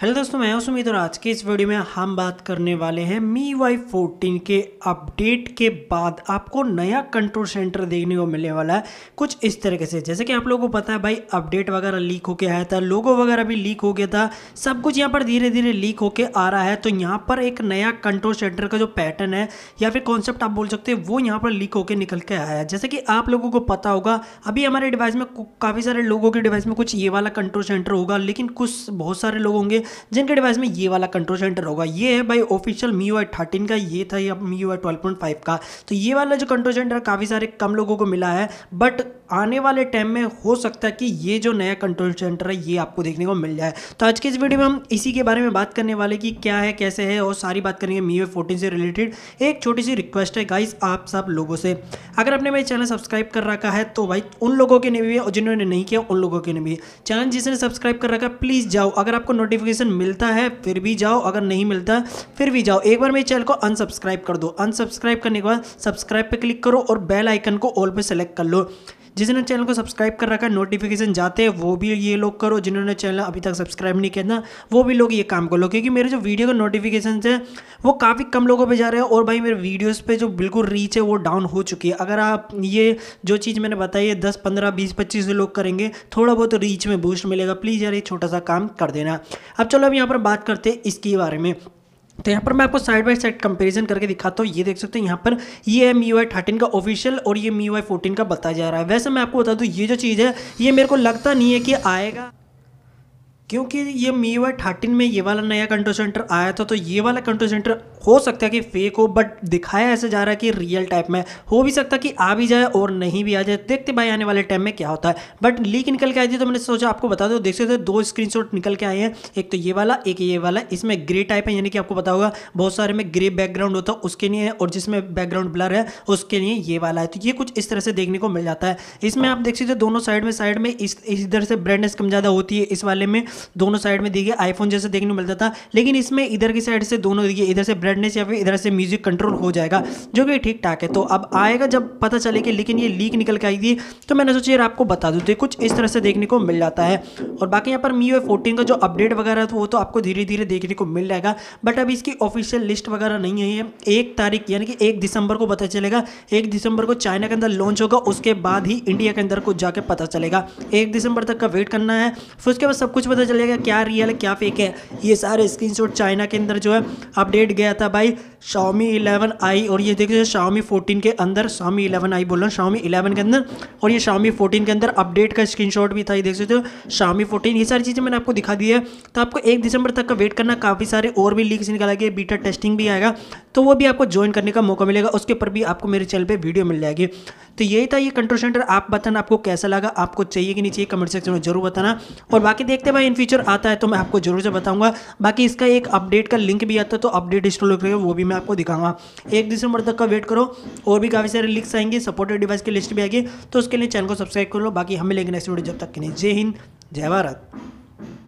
hello दोस्तों मैं सुमित और आज के इस वीडियो में हम बात करने वाले हैं मी वाई फोर्टीन के अपडेट के बाद आपको नया कंट्रोल सेंटर देखने को मिलने वाला है कुछ इस तरीके से जैसे कि आप लोगों को पता है भाई अपडेट वगैरह लीक होके आया था लोगो वगैरह भी लीक हो गया था सब कुछ यहाँ पर धीरे धीरे लीक होके आ रहा है तो यहाँ पर एक नया कंट्रोल सेंटर का जो पैटर्न है या फिर कॉन्सेप्ट आप बोल सकते हैं वो यहाँ पर लीक होकर निकल के आया है जैसे कि आप लोगों को पता होगा अभी हमारे डिवाइस में काफ़ी सारे लोगों के डिवाइस में कुछ ये वाला कंट्रोल सेंटर होगा लेकिन कुछ बहुत सारे लोग होंगे जिनके डिवाइस में ये वाला कंट्रोल सेंटर होगा ये है भाई ऑफिशियल मी यू थर्टीन का ये था या मी यू फाइव का तो ये वाला जो कंट्रोल सेंटर काफ़ी सारे कम लोगों को मिला है बट आने वाले टाइम में हो सकता है कि ये जो नया कंट्रोल सेंटर है ये आपको देखने को मिल जाए तो आज के इस वीडियो में हम इसी के बारे में बात करने वाले कि क्या है कैसे है और सारी बात करेंगे मी यू फोर्टीन से रिलेटेड एक छोटी सी रिक्वेस्ट है गाइस आप सब लोगों से अगर आपने मेरे चैनल सब्सक्राइब कर रखा है तो भाई उन लोगों के लिए भी है और जिन्होंने नहीं किया उन लोगों के लिए भी चैनल जिसने सब्सक्राइब कर रखा है प्लीज़ जाओ अगर आपको नोटिफिकेशन मिलता है फिर भी जाओ अगर नहीं मिलता फिर भी जाओ एक बार मेरे चैनल को अनसब्सक्राइब कर दो अनसब्सक्राइब करने के बाद सब्सक्राइब पर क्लिक करो और बेल आइकन को ऑल पर सेलेक्ट कर लो जिसने चैनल को सब्सक्राइब कर रखा है नोटिफिकेशन जाते हैं वो भी ये लोग करो जिन्होंने चैनल अभी तक सब्सक्राइब नहीं किया ना वो भी लोग ये काम कर लो क्योंकि मेरे जो वीडियो के नोटिफिकेशन है वो काफ़ी कम लोगों पर जा रहे हैं और भाई मेरे वीडियोज़ पर जो बिल्कुल रीच है वो डाउन हो चुकी है अगर आप ये जो चीज़ मैंने बताई है दस पंद्रह बीस पच्चीस लोग करेंगे थोड़ा बहुत रीच में बूस्ट मिलेगा प्लीज़ यार ये छोटा सा काम कर देना अब चलो अब यहाँ पर बात करते हैं इसके बारे में तो यहाँ पर मैं आपको साइड बाई साइड कंपेरिजन करके दिखाता हूँ ये देख सकते हैं यहाँ पर ये मी यू थर्टीन का ऑफिशियल और ये मी यू फोर्टीन का बताया जा रहा है वैसे मैं आपको बता दूँ ये जो चीज़ है ये मेरे को लगता नहीं है कि आएगा क्योंकि ये मी वाई थर्टीन में ये वाला नया कंट्रोल सेंटर आया था तो ये वाला कंट्रोल सेंटर हो सकता है कि फेक हो बट दिखाया ऐसे जा रहा है कि रियल टाइप में हो भी सकता कि आ भी जाए और नहीं भी आ जाए देखते भाई आने वाले टाइम में क्या होता है बट लीक निकल के आई थी तो मैंने सोचा आपको बता दो देख सकते दो स्क्रीन निकल के आए हैं एक तो ये वाला एक ये वाला इसमें ग्रे टाइप है यानी कि आपको पता होगा बहुत सारे में ग्रे बैकग्राउंड होता है उसके लिए और जिसमें बैकग्राउंड ब्लर है उसके लिए ये वाला है तो ये कुछ इस तरह से देखने को मिल जाता है इसमें आप देख सकते हो दोनों साइड में साइड में इस इधर से ब्राइटनेस कम ज़्यादा होती है इस वाले में दोनों साइड में देखिए आईफोन जैसे देखने को मिलता था लेकिन इसमें इधर की साइड से दोनों देखिए इधर से ब्राइट करने से या फिर इधर से म्यूज़िक कंट्रोल हो जाएगा जो कि ठीक ठाक है तो अब आएगा जब पता चले कि लेकिन ये लीक निकल के आई थी तो मैंने सोचा यार आपको बता दूँ तो कुछ इस तरह से देखने को मिल जाता है और बाकी यहाँ पर मी यू का जो अपडेट वगैरह था वो तो आपको धीरे धीरे देखने को मिल जाएगा बट अभी इसकी ऑफिशियल लिस्ट वगैरह नहीं है एक तारीख यानी कि एक दिसंबर को पता चलेगा एक दिसंबर को चाइना के अंदर लॉन्च होगा उसके बाद ही इंडिया के अंदर को जाके पता चलेगा एक दिसंबर तक का वेट करना है फिर उसके बाद सब कुछ पता चलेगा क्या रियल है क्या फेक है ये सारे स्क्रीनशॉट चाइना के अंदर जो है अपडेट गया था भाई शामी इलेवन आई और ये देखिए शामी फोर्टीन के अंदर शामी इलेवन आई बोल रहा हूँ शामी इलेवन के अंदर और ये शामी फोर्टीन के अंदर अपडेट का स्क्रीनशॉट भी था ये देख सकते हो शामी फोर्टीन ये सारी चीज़ें मैंने आपको दिखा दी है तो आपको एक दिसंबर तक का वेट करना काफ़ी सारे और भी लीक्स निकाला गया बीटा टेस्टिंग भी आएगा तो वो भी आपको ज्वाइन करने का मौका मिलेगा उसके ऊपर भी आपको मेरे चैनल पर वीडियो मिल जाएगी तो यही था ये कंट्रोल सेंटर आप बताना आपको कैसा लगा आपको चाहिए कि नहीं चाहिए कमेंट सेक्शन में जरूर बताना और बाकी देखते भाई इन फ्यूचर आता है तो मैं आपको जरूर से बताऊँगा बाकी इसका एक अपडेट का लिंक भी आता है तो अपडेट इंस्टॉल लुक रहेगा वो भी मैं आपको दिखाऊंगा एक दिसंबर तक का वेट करो और भी काफ़ी सारे लिंक्स आएंगे सपोर्टेड डिवाइस की लिस्ट भी आएगी तो उसके लिए चैनल को सब्सक्राइब कर लो बाकी हमें मिलेंगे नेक्स्ट वीडियो जब तक के लिए जय हिंद जय भारत